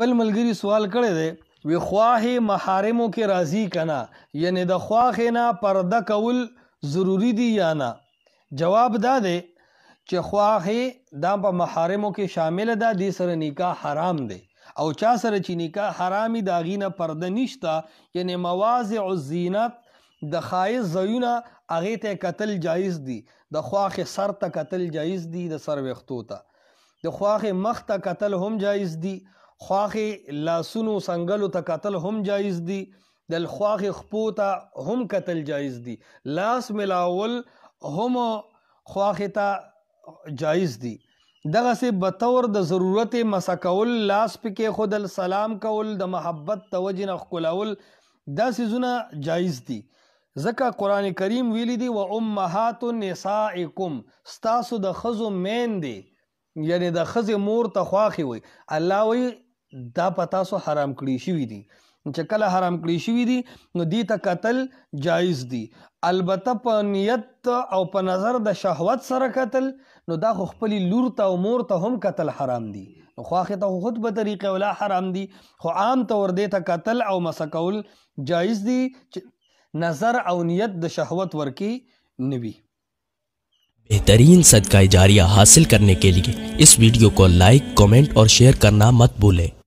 بل ملګری سوال کړی دی وی خواه محارمو کې راضی کنا یعنی د خواه نه پرده کول ضروری دی یا نه جواب دا دی چې خواه دا په محارمو کې شامل ده د سره نکاح حرام دی او چا سره چې نکاح حرامي دا غینه پرده نشتا یعنی مواضع الزینت د خایز زیونه هغه ته قتل جایز دي د خواخ سر ته قتل جایز دي د سر وختو ته د خواخ مخ ته قتل هم جایز دي خواخې لاسونو سنگلو ته قتل هم جایز دي د خواخې خپو ته هم قتل جایز دي لاس ملاول هم خواخې ته جایز دي دغه سه بتور د ضرورت مسکول لاس پکې خودل سلام کول د محبت توجن خلول دا سيزونه جایز دي ځکه قران کریم ویلي دی و امهات النسائکم ستاسو د خزو مین دی یعنی د خزو مور ته خواخي وي الله وی دا پتا سو حرام کړی شوی دی چې کله حرام کړی شوی دی نو دی ته قتل جایز دی البته په نیت او په نظر د شهوت سره قتل نو دا خو خپل لور ته او مور ته هم قتل حرام دی نو خواخه ته خود به طریقې ولا حرام دی خو عام تور دی ته قتل او مسکول جایز دی چې نظر او نیت د شهوت ورکی نوی बेहतरीन सदका जारिया हासिल करने के लिए इस वीडियो को लाइक कमेंट और शेयर करना मत भूलें